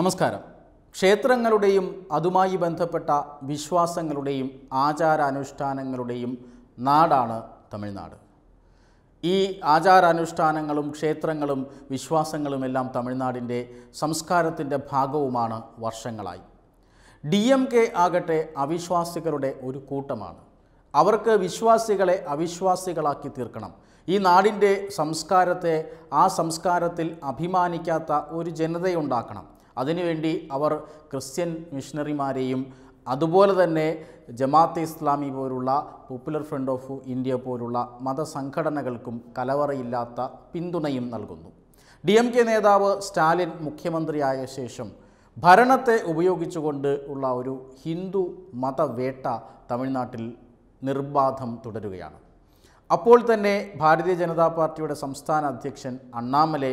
നമസ്കാരം ക്ഷേത്രങ്ങളുടെയും അതുമായി ബന്ധപ്പെട്ട വിശ്വാസങ്ങളുടെയും ആചാരാനുഷ്ഠാനങ്ങളുടെയും നാടാണ് തമിഴ്നാട് ഈ ആചാരാനുഷ്ഠാനങ്ങളും ക്ഷേത്രങ്ങളും വിശ്വാസങ്ങളും എല്ലാം തമിഴ്നാടിൻ്റെ സംസ്കാരത്തിൻ്റെ ഭാഗവുമാണ് വർഷങ്ങളായി ഡി എം കെ ആകട്ടെ അവിശ്വാസികളുടെ ഒരു കൂട്ടമാണ് അവർക്ക് വിശ്വാസികളെ അവിശ്വാസികളാക്കി തീർക്കണം ഈ നാടിൻ്റെ സംസ്കാരത്തെ ആ സംസ്കാരത്തിൽ അഭിമാനിക്കാത്ത ഒരു ജനതയുണ്ടാക്കണം അതിനുവേണ്ടി അവർ ക്രിസ്ത്യൻ മിഷണറിമാരെയും അതുപോലെ തന്നെ ജമാഅത്തെ ഇസ്ലാമി പോലുള്ള പോപ്പുലർ ഫ്രണ്ട് ഓഫ് ഇന്ത്യ പോലുള്ള മതസംഘടനകൾക്കും കലവറയില്ലാത്ത പിന്തുണയും നൽകുന്നു ഡി എം കെ നേതാവ് സ്റ്റാലിൻ മുഖ്യമന്ത്രിയായ ശേഷം ഭരണത്തെ ഉപയോഗിച്ചുകൊണ്ട് ഉള്ള ഒരു ഹിന്ദു മതവേട്ട തമിഴ്നാട്ടിൽ നിർബാധം തുടരുകയാണ് അപ്പോൾ തന്നെ ഭാരതീയ ജനതാ പാർട്ടിയുടെ സംസ്ഥാന അധ്യക്ഷൻ അണ്ണാമലെ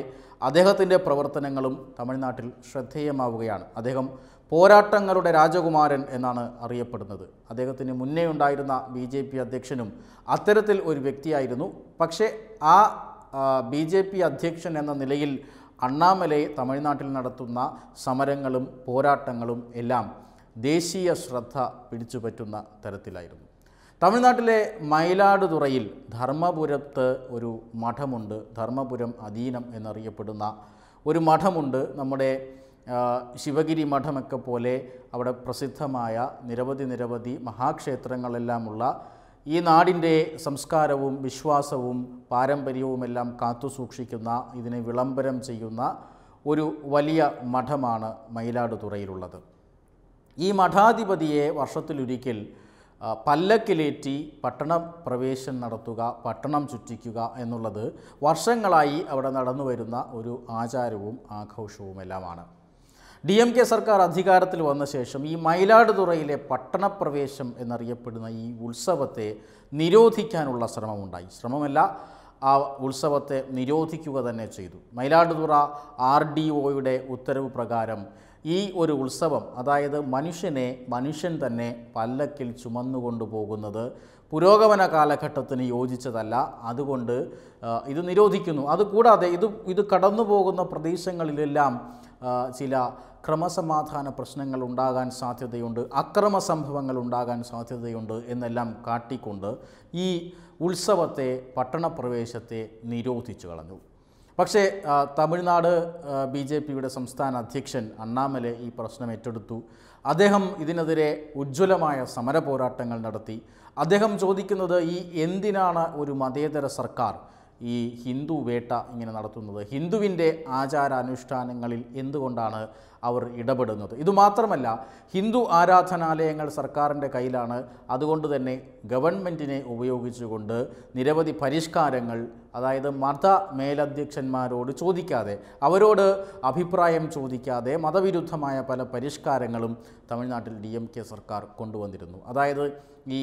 അദ്ദേഹത്തിൻ്റെ പ്രവർത്തനങ്ങളും തമിഴ്നാട്ടിൽ ശ്രദ്ധേയമാവുകയാണ് അദ്ദേഹം പോരാട്ടങ്ങളുടെ രാജകുമാരൻ എന്നാണ് അറിയപ്പെടുന്നത് അദ്ദേഹത്തിന് മുന്നേ ഉണ്ടായിരുന്ന ബി ജെ പി അധ്യക്ഷനും അത്തരത്തിൽ ഒരു വ്യക്തിയായിരുന്നു പക്ഷേ ആ ബി ജെ പി അധ്യക്ഷൻ എന്ന നിലയിൽ അണ്ണാമലൈ തമിഴ്നാട്ടിൽ നടത്തുന്ന സമരങ്ങളും പോരാട്ടങ്ങളും എല്ലാം ദേശീയ ശ്രദ്ധ പിടിച്ചുപറ്റുന്ന തരത്തിലായിരുന്നു തമിഴ്നാട്ടിലെ മയിലാടുതുറയിൽ ധർമ്മപുരത്ത് ഒരു മഠമുണ്ട് ധർമ്മപുരം അധീനം എന്നറിയപ്പെടുന്ന ഒരു മഠമുണ്ട് നമ്മുടെ ശിവഗിരി മഠമൊക്കെ പോലെ അവിടെ പ്രസിദ്ധമായ നിരവധി നിരവധി മഹാക്ഷേത്രങ്ങളെല്ലാമുള്ള ഈ നാടിൻ്റെ സംസ്കാരവും വിശ്വാസവും പാരമ്പര്യവുമെല്ലാം കാത്തുസൂക്ഷിക്കുന്ന ഇതിനെ വിളംബരം ചെയ്യുന്ന ഒരു വലിയ മഠമാണ് മയിലാടുതുറയിലുള്ളത് ഈ മഠാധിപതിയെ വർഷത്തിലൊരിക്കൽ പല്ലക്കിലേറ്റി പട്ടണ പ്രവേശനം നടത്തുക പട്ടണം ചുറ്റിക്കുക എന്നുള്ളത് വർഷങ്ങളായി അവിടെ നടന്നു വരുന്ന ഒരു ആചാരവും ആഘോഷവുമെല്ലാമാണ് ഡി എം കെ സർക്കാർ അധികാരത്തിൽ വന്ന ശേഷം ഈ മയിലാടുതുറയിലെ പട്ടണപ്രവേശം എന്നറിയപ്പെടുന്ന ഈ ഉത്സവത്തെ നിരോധിക്കാനുള്ള ശ്രമമുണ്ടായി ശ്രമമല്ല ആ ഉത്സവത്തെ നിരോധിക്കുക തന്നെ ചെയ്തു മയിലാടുതുറ ആർ ഡി ഒയുടെ ഉത്തരവ് പ്രകാരം ഈ ഒരു ഉത്സവം അതായത് മനുഷ്യനെ മനുഷ്യൻ തന്നെ പല്ലക്കിൽ ചുമന്നുകൊണ്ടു പോകുന്നത് പുരോഗമന കാലഘട്ടത്തിന് യോജിച്ചതല്ല അതുകൊണ്ട് ഇത് നിരോധിക്കുന്നു അതുകൂടാതെ ഇത് ഇത് കടന്നു പോകുന്ന പ്രദേശങ്ങളിലെല്ലാം ചില ക്രമസമാധാന പ്രശ്നങ്ങൾ ഉണ്ടാകാൻ സാധ്യതയുണ്ട് അക്രമ സംഭവങ്ങൾ ഉണ്ടാകാൻ സാധ്യതയുണ്ട് എന്നെല്ലാം കാട്ടിക്കൊണ്ട് ഈ ഉത്സവത്തെ പട്ടണപ്രവേശത്തെ നിരോധിച്ചു കളഞ്ഞു പക്ഷേ തമിഴ്നാട് ബി ജെ പിയുടെ സംസ്ഥാന അധ്യക്ഷൻ അണ്ണാമലെ ഈ പ്രശ്നം ഏറ്റെടുത്തു അദ്ദേഹം ഇതിനെതിരെ ഉജ്ജ്വലമായ സമര പോരാട്ടങ്ങൾ നടത്തി അദ്ദേഹം ചോദിക്കുന്നത് ഈ എന്തിനാണ് ഒരു മതേതര സർക്കാർ ഈ ഹിന്ദു വേട്ട ഇങ്ങനെ നടത്തുന്നത് ഹിന്ദുവിൻ്റെ ആചാരാനുഷ്ഠാനങ്ങളിൽ എന്തുകൊണ്ടാണ് അവർ ഇടപെടുന്നത് ഇതുമാത്രമല്ല ഹിന്ദു ആരാധനാലയങ്ങൾ സർക്കാരിൻ്റെ കയ്യിലാണ് അതുകൊണ്ട് തന്നെ ഗവൺമെൻറ്റിനെ ഉപയോഗിച്ചുകൊണ്ട് നിരവധി പരിഷ്കാരങ്ങൾ അതായത് മത മേലധ്യക്ഷന്മാരോട് ചോദിക്കാതെ അവരോട് അഭിപ്രായം ചോദിക്കാതെ മതവിരുദ്ധമായ പല പരിഷ്കാരങ്ങളും തമിഴ്നാട്ടിൽ ഡി എം കെ സർക്കാർ കൊണ്ടുവന്നിരുന്നു അതായത് ഈ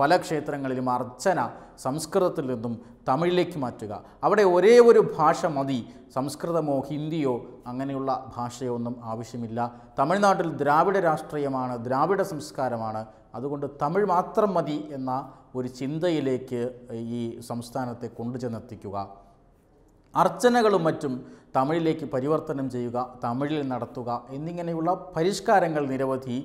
പല ക്ഷേത്രങ്ങളിലും അർച്ചന സംസ്കൃതത്തിൽ നിന്നും തമിഴിലേക്ക് മാറ്റുക അവിടെ ഒരേ ഒരു ഭാഷ മതി സംസ്കൃതമോ ഹിന്ദിയോ അങ്ങനെയുള്ള ഭാഷയൊന്നും ആവശ്യമില്ല തമിഴ്നാട്ടിൽ ദ്രാവിഡ രാഷ്ട്രീയമാണ് ദ്രാവിഡ സംസ്കാരമാണ് അതുകൊണ്ട് തമിഴ് മാത്രം മതി എന്ന ഒരു ചിന്തയിലേക്ക് ഈ സംസ്ഥാനത്തെ കൊണ്ടുചെന്നെത്തിക്കുക അർച്ചനകളും മറ്റും തമിഴിലേക്ക് പരിവർത്തനം ചെയ്യുക തമിഴിൽ നടത്തുക എന്നിങ്ങനെയുള്ള പരിഷ്കാരങ്ങൾ നിരവധി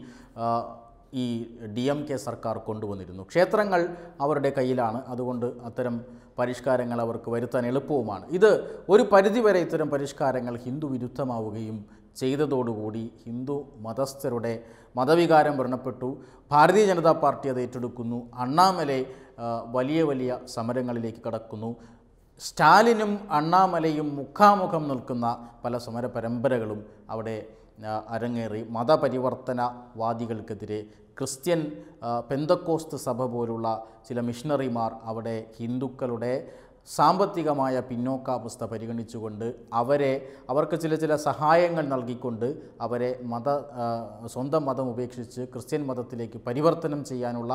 ഈ ഡി എം കെ സർക്കാർ കൊണ്ടുവന്നിരുന്നു ക്ഷേത്രങ്ങൾ അവരുടെ കയ്യിലാണ് അതുകൊണ്ട് അത്തരം പരിഷ്കാരങ്ങൾ അവർക്ക് വരുത്താൻ എളുപ്പവുമാണ് ഇത് ഒരു പരിധിവരെ ഇത്തരം പരിഷ്കാരങ്ങൾ ഹിന്ദു വിരുദ്ധമാവുകയും ചെയ്തതോടുകൂടി ഹിന്ദു മതസ്ഥരുടെ മതവികാരം വ്രണപ്പെട്ടു ഭാരതീയ ജനതാ പാർട്ടി അത് ഏറ്റെടുക്കുന്നു അണ്ണാമലെ വലിയ വലിയ സമരങ്ങളിലേക്ക് കടക്കുന്നു സ്റ്റാലിനും അണ്ണാമലയും മുഖാമുഖം നിൽക്കുന്ന പല സമര പരമ്പരകളും അവിടെ അരങ്ങേറി മതപരിവർത്തനവാദികൾക്കെതിരെ ക്രിസ്ത്യൻ പെന്തക്കോസ്ത് സഭ പോലുള്ള ചില മിഷണറിമാർ അവിടെ ഹിന്ദുക്കളുടെ സാമ്പത്തികമായ പിന്നോക്കാവസ്ഥ പരിഗണിച്ചുകൊണ്ട് അവരെ അവർക്ക് ചില ചില സഹായങ്ങൾ നൽകിക്കൊണ്ട് അവരെ മത സ്വന്തം മതം ഉപേക്ഷിച്ച് ക്രിസ്ത്യൻ മതത്തിലേക്ക് പരിവർത്തനം ചെയ്യാനുള്ള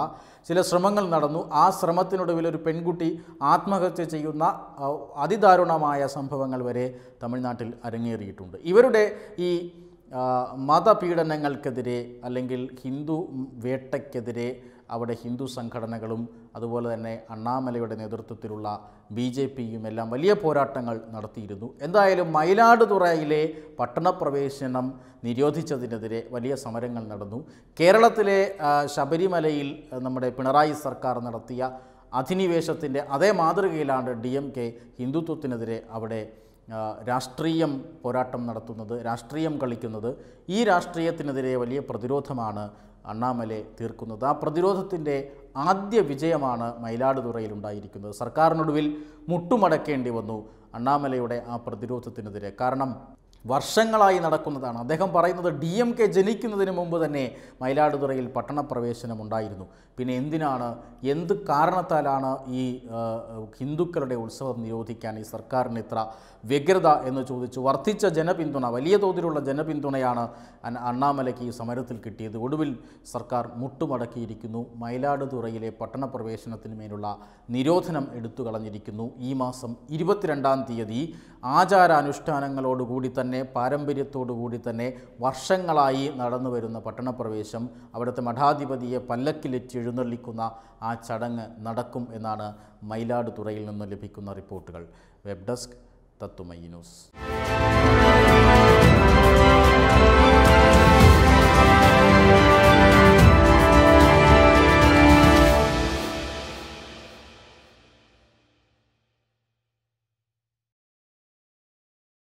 ചില ശ്രമങ്ങൾ നടന്നു ആ ശ്രമത്തിനൊടുവിൽ ഒരു പെൺകുട്ടി ആത്മഹത്യ ചെയ്യുന്ന അതിദാരുണമായ സംഭവങ്ങൾ വരെ തമിഴ്നാട്ടിൽ അരങ്ങേറിയിട്ടുണ്ട് ഇവരുടെ ഈ മതപീഡനങ്ങൾക്കെതിരെ അല്ലെങ്കിൽ ഹിന്ദു വേട്ടയ്ക്കെതിരെ അവിടെ ഹിന്ദു സംഘടനകളും അതുപോലെ തന്നെ അണ്ണാമലയുടെ നേതൃത്വത്തിലുള്ള ബി ജെ പിയും എല്ലാം വലിയ പോരാട്ടങ്ങൾ നടത്തിയിരുന്നു എന്തായാലും മയിലാടുതുറയിലെ പട്ടണപ്രവേശനം നിരോധിച്ചതിനെതിരെ വലിയ സമരങ്ങൾ നടന്നു കേരളത്തിലെ ശബരിമലയിൽ നമ്മുടെ പിണറായി സർക്കാർ നടത്തിയ അധിനിവേശത്തിൻ്റെ അതേ മാതൃകയിലാണ് ഡി എം കെ ഹിന്ദുത്വത്തിനെതിരെ അവിടെ രാഷ്ട്രീയം പോരാട്ടം നടത്തുന്നത് രാഷ്ട്രീയം കളിക്കുന്നത് ഈ രാഷ്ട്രീയത്തിനെതിരെ വലിയ പ്രതിരോധമാണ് അണ്ണാമലെ തീർക്കുന്നത് ആ പ്രതിരോധത്തിൻ്റെ ആദ്യ വിജയമാണ് മയിലാടുതുറയിൽ ഉണ്ടായിരിക്കുന്നത് സർക്കാരിനൊടുവിൽ മുട്ടുമടക്കേണ്ടി വന്നു അണ്ണാമലയുടെ ആ പ്രതിരോധത്തിനെതിരെ കാരണം വർഷങ്ങളായി നടക്കുന്നതാണ് അദ്ദേഹം പറയുന്നത് ഡി എം കെ ജനിക്കുന്നതിന് മുമ്പ് തന്നെ മയിലാടുതുറയിൽ പട്ടണപ്രവേശനം ഉണ്ടായിരുന്നു പിന്നെ എന്തിനാണ് എന്ത് കാരണത്താലാണ് ഈ ഹിന്ദുക്കളുടെ ഉത്സവം നിരോധിക്കാൻ ഈ സർക്കാരിന് ഇത്ര വ്യഗ്രത എന്ന് ചോദിച്ചു വർദ്ധിച്ച ജനപിന്തുണ വലിയ തോതിലുള്ള ജനപിന്തുണയാണ് അണ്ണാമലയ്ക്ക് ഈ സമരത്തിൽ കിട്ടിയത് ഒടുവിൽ സർക്കാർ മുട്ടുമടക്കിയിരിക്കുന്നു മയിലാടുതുറയിലെ പട്ടണപ്രവേശനത്തിന് മേലുള്ള നിരോധനം എടുത്തു കളഞ്ഞിരിക്കുന്നു ഈ മാസം ഇരുപത്തിരണ്ടാം തീയതി ആചാരാനുഷ്ഠാനങ്ങളോടുകൂടി തന്നെ തന്നെ പാരമ്പര്യത്തോടുകൂടി തന്നെ വർഷങ്ങളായി നടന്നു വരുന്ന പട്ടണപ്രവേശം അവിടുത്തെ മഠാധിപതിയെ പല്ലക്കിലെറ്റി എഴുന്നള്ളിക്കുന്ന ആ ചടങ്ങ് നടക്കും എന്നാണ് മയിലാടുതുറയിൽ നിന്ന് ലഭിക്കുന്ന റിപ്പോർട്ടുകൾ വെബ് ഡെസ്ക് തത്തുമൈ ന്യൂസ്